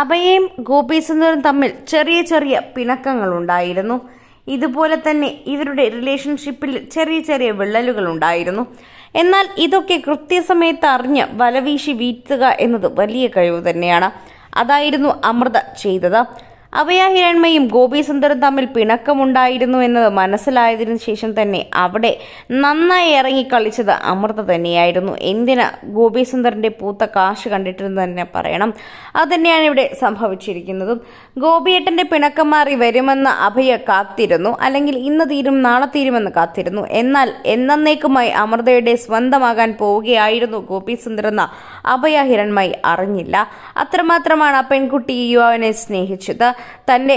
അഭയയും ഗോപീസുന്ദറും തമ്മിൽ ചെറിയ ചെറിയ പിണക്കങ്ങൾ ഉണ്ടായിരുന്നു ഇതുപോലെ തന്നെ ഇവരുടെ റിലേഷൻഷിപ്പിൽ ചെറിയ ചെറിയ വിള്ളലുകൾ ഉണ്ടായിരുന്നു എന്നാൽ ഇതൊക്കെ കൃത്യസമയത്ത് അറിഞ്ഞ് വലവീശി വീഴ്ത്തുക എന്നത് വലിയ കഴിവ് തന്നെയാണ് അതായിരുന്നു അമൃത ചെയ്തത് അഭയ ഗോപീസുന്ദരും തമ്മിൽ പിണക്കമുണ്ടായിരുന്നു എന്നത് മനസ്സിലായതിനു ശേഷം തന്നെ അവിടെ നന്നായി ഇറങ്ങി കളിച്ചത് അമൃത തന്നെയായിരുന്നു എന്തിന ഗോപിസുന്ദറിൻ്റെ പൂത്ത കാശ് കണ്ടിട്ടെന്ന് തന്നെ പറയണം അത് തന്നെയാണ് ഇവിടെ സംഭവിച്ചിരിക്കുന്നതും ഗോപിയേട്ടന്റെ പിണക്കം മാറി വരുമെന്ന് അഭയ കാത്തിരുന്നു അല്ലെങ്കിൽ ഇന്ന് തീരും നാളെ തീരുമെന്ന് കാത്തിരുന്നു എന്നാൽ എന്നേക്കുമായി അമൃതയുടെ സ്വന്തമാകാൻ പോവുകയായിരുന്നു ഗോപിസുന്ദർ എന്ന അഭയ ഹിരൺമായി അറിഞ്ഞില്ല അത്രമാത്രമാണ് ആ പെൺകുട്ടി യുവാവിനെ സ്നേഹിച്ചത് തൻ്റെ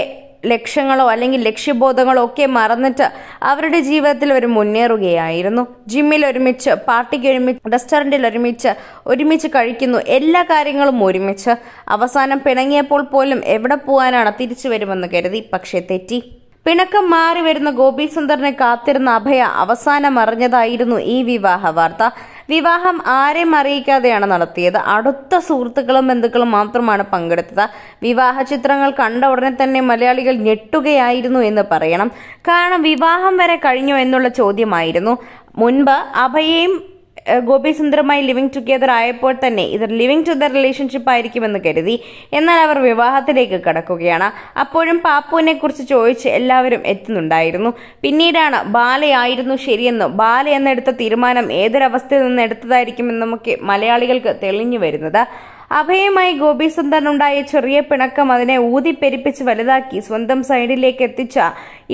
ലക്ഷ്യങ്ങളോ അല്ലെങ്കിൽ ലക്ഷ്യബോധങ്ങളോ ഒക്കെ മറന്നിട്ട് അവരുടെ ജീവിതത്തിൽ അവർ മുന്നേറുകയായിരുന്നു ജിമ്മിൽ ഒരുമിച്ച് പാർട്ടിക്ക് ഒരുമിച്ച് റെസ്റ്റോറൻറ്റിൽ ഒരുമിച്ച് ഒരുമിച്ച് കഴിക്കുന്നു എല്ലാ കാര്യങ്ങളും ഒരുമിച്ച് അവസാനം പിണങ്ങിയപ്പോൾ പോലും എവിടെ പോകാനാണ് തിരിച്ചു വരുമെന്ന് കരുതി പക്ഷേ തെറ്റി പിണക്കം മാറി വരുന്ന ഗോപി സുന്ദറിനെ കാത്തിരുന്ന അഭയ അവസാനം അറിഞ്ഞതായിരുന്നു ഈ വിവാഹ വാർത്ത വിവാഹം ആരെയും അറിയിക്കാതെയാണ് നടത്തിയത് അടുത്ത സുഹൃത്തുക്കളും ബന്ധുക്കളും മാത്രമാണ് പങ്കെടുത്തത് വിവാഹ ചിത്രങ്ങൾ കണ്ട ഉടനെ തന്നെ മലയാളികൾ ഞെട്ടുകയായിരുന്നു എന്ന് പറയണം കാരണം വിവാഹം വരെ കഴിഞ്ഞോ എന്നുള്ള ചോദ്യമായിരുന്നു മുൻപ് അഭയയും ഗോപി സുന്ദറുമായി ലിവിങ് ടുഗെദർ ആയപ്പോൾ തന്നെ ഇത് ലിവിങ് ടുഗെദർ റിലേഷൻഷിപ്പ് ആയിരിക്കുമെന്ന് കരുതി എന്നാൽ അവർ വിവാഹത്തിലേക്ക് കടക്കുകയാണ് അപ്പോഴും പാപ്പുവിനെ കുറിച്ച് ചോദിച്ച് എല്ലാവരും എത്തുന്നുണ്ടായിരുന്നു പിന്നീടാണ് ബാലയായിരുന്നു ശരിയെന്ന് ബാല എന്നെടുത്ത തീരുമാനം ഏതൊരവസ്ഥയിൽ നിന്ന് എടുത്തതായിരിക്കുമെന്നൊക്കെ മലയാളികൾക്ക് തെളിഞ്ഞു വരുന്നത് അഭയമായി ഉണ്ടായ ചെറിയ പിണക്കം അതിനെ ഊതിപ്പെരിപ്പിച്ച് വലുതാക്കി സ്വന്തം സൈഡിലേക്ക് എത്തിച്ച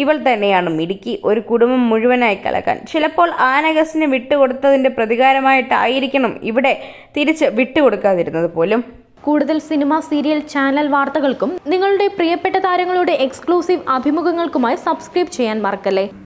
ഇവൾ തന്നെയാണ് മിടുക്കി ഒരു കുടുംബം മുഴുവനായി കലക്കാൻ ചിലപ്പോൾ ആനകസിന് വിട്ടുകൊടുത്തതിന്റെ പ്രതികാരമായിട്ടായിരിക്കണം ഇവിടെ തിരിച്ച് വിട്ടുകൊടുക്കാതിരുന്നത് പോലും കൂടുതൽ സിനിമ സീരിയൽ ചാനൽ വാർത്തകൾക്കും നിങ്ങളുടെ പ്രിയപ്പെട്ട താരങ്ങളുടെ എക്സ്ക്ലൂസീവ് അഭിമുഖങ്ങൾക്കുമായി സബ്സ്ക്രൈബ് ചെയ്യാൻ മറക്കല്ലേ